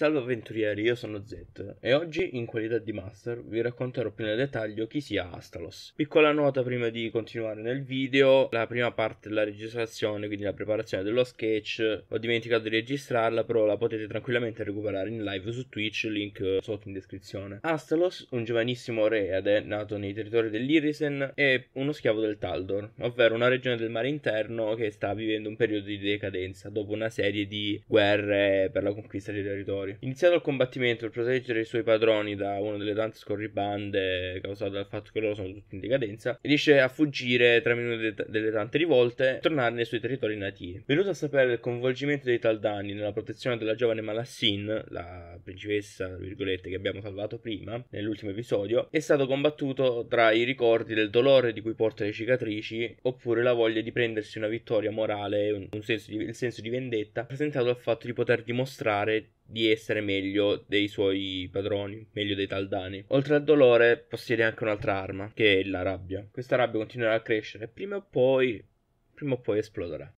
Salve avventurieri, io sono Zed e oggi, in qualità di master, vi racconterò più nel dettaglio chi sia Astalos. Piccola nota prima di continuare nel video, la prima parte della registrazione, quindi la preparazione dello sketch, ho dimenticato di registrarla, però la potete tranquillamente recuperare in live su Twitch, link sotto in descrizione. Astalos, un giovanissimo reade nato nei territori dell'Irisen, è uno schiavo del Taldor, ovvero una regione del mare interno che sta vivendo un periodo di decadenza dopo una serie di guerre per la conquista dei territori territori. Iniziato il combattimento per proteggere i suoi padroni da una delle tante scorribande causate dal fatto che loro sono tutti in decadenza, riesce a fuggire tra minuti delle tante rivolte e tornare nei suoi territori nativi. Venuto a sapere del coinvolgimento dei Taldani nella protezione della giovane Malassin, la principessa, virgolette, che abbiamo salvato prima, nell'ultimo episodio, è stato combattuto tra i ricordi del dolore di cui porta le cicatrici, oppure la voglia di prendersi una vittoria morale, un, un senso di, il senso di vendetta, presentato al fatto di poter dimostrare di essere meglio dei suoi padroni, meglio dei Taldani. Oltre al dolore possiede anche un'altra arma, che è la rabbia. Questa rabbia continuerà a crescere, prima o poi, prima o poi esploderà.